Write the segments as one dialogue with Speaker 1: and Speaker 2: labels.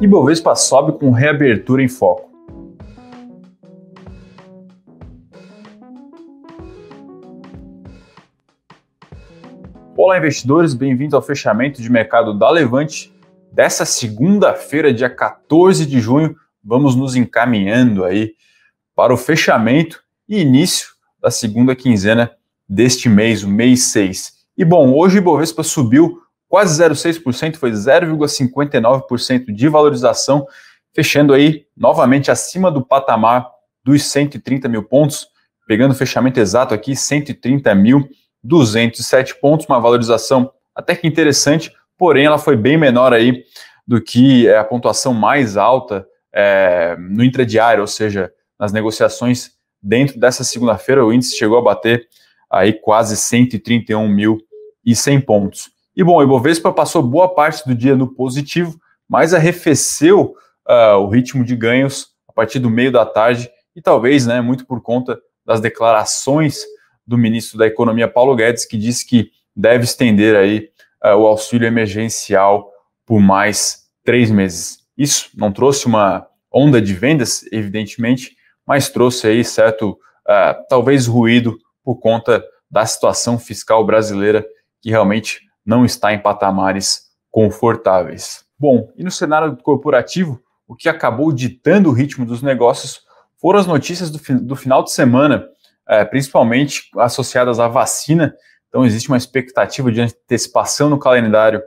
Speaker 1: Ibovespa sobe com reabertura em foco. Olá, investidores, bem-vindos ao fechamento de mercado da Levante. Dessa segunda-feira, dia 14 de junho, vamos nos encaminhando aí para o fechamento e início da segunda quinzena deste mês, o mês 6. E bom, hoje o Ibovespa subiu quase 0,6%, foi 0,59% de valorização, fechando aí novamente acima do patamar dos 130 mil pontos, pegando o fechamento exato aqui, 130.207 pontos, uma valorização até que interessante, porém ela foi bem menor aí do que é, a pontuação mais alta é, no intradiário, ou seja, nas negociações dentro dessa segunda-feira, o índice chegou a bater aí quase 131.100 pontos. E bom, o Ibovespa passou boa parte do dia no positivo, mas arrefeceu uh, o ritmo de ganhos a partir do meio da tarde e talvez, né, muito por conta das declarações do ministro da Economia Paulo Guedes, que disse que deve estender aí uh, o auxílio emergencial por mais três meses. Isso não trouxe uma onda de vendas, evidentemente, mas trouxe aí certo, uh, talvez ruído por conta da situação fiscal brasileira que realmente não está em patamares confortáveis. Bom, e no cenário corporativo, o que acabou ditando o ritmo dos negócios foram as notícias do, do final de semana, é, principalmente associadas à vacina. Então, existe uma expectativa de antecipação no calendário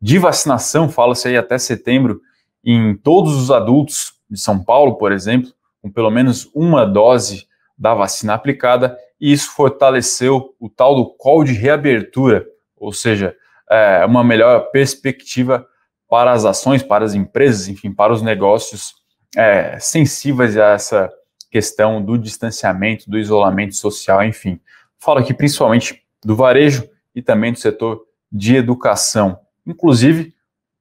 Speaker 1: de vacinação, fala-se aí até setembro, em todos os adultos de São Paulo, por exemplo, com pelo menos uma dose da vacina aplicada, e isso fortaleceu o tal do call de reabertura, ou seja, é, uma melhor perspectiva para as ações, para as empresas, enfim, para os negócios é, sensíveis a essa questão do distanciamento, do isolamento social, enfim. Falo aqui principalmente do varejo e também do setor de educação. Inclusive,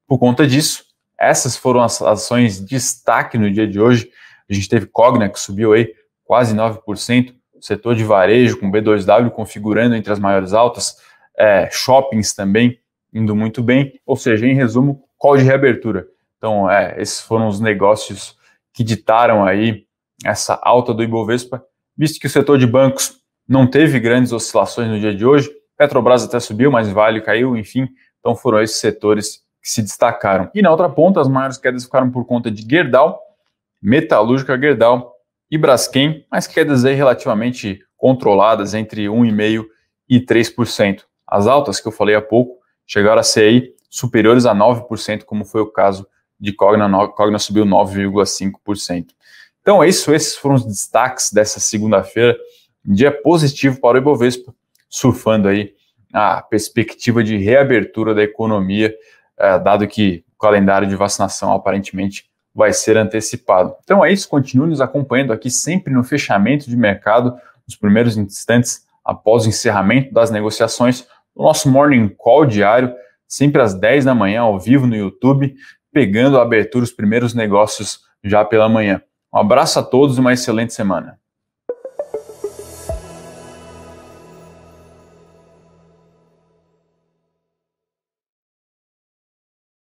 Speaker 1: por conta disso, essas foram as ações de destaque no dia de hoje. A gente teve Cogna, que subiu aí quase 9%, o setor de varejo com B2W configurando entre as maiores altas, é, shoppings também indo muito bem, ou seja, em resumo, call de reabertura. Então, é, esses foram os negócios que ditaram aí essa alta do Ibovespa, visto que o setor de bancos não teve grandes oscilações no dia de hoje, Petrobras até subiu, mas Vale caiu, enfim, então foram esses setores que se destacaram. E na outra ponta, as maiores quedas ficaram por conta de Gerdau, Metalúrgica Gerdau e Braskem, mas quedas aí relativamente controladas entre 1,5% e 3%. As altas que eu falei há pouco chegaram a ser superiores a 9%, como foi o caso de Cogna, Cogna subiu 9,5%. Então é isso, esses foram os destaques dessa segunda-feira, dia positivo para o Ibovespa, surfando aí a perspectiva de reabertura da economia, eh, dado que o calendário de vacinação aparentemente vai ser antecipado. Então é isso, continue nos acompanhando aqui sempre no fechamento de mercado, nos primeiros instantes após o encerramento das negociações o nosso Morning Call diário, sempre às 10 da manhã, ao vivo no YouTube, pegando a abertura, os primeiros negócios já pela manhã. Um abraço a todos e uma excelente semana.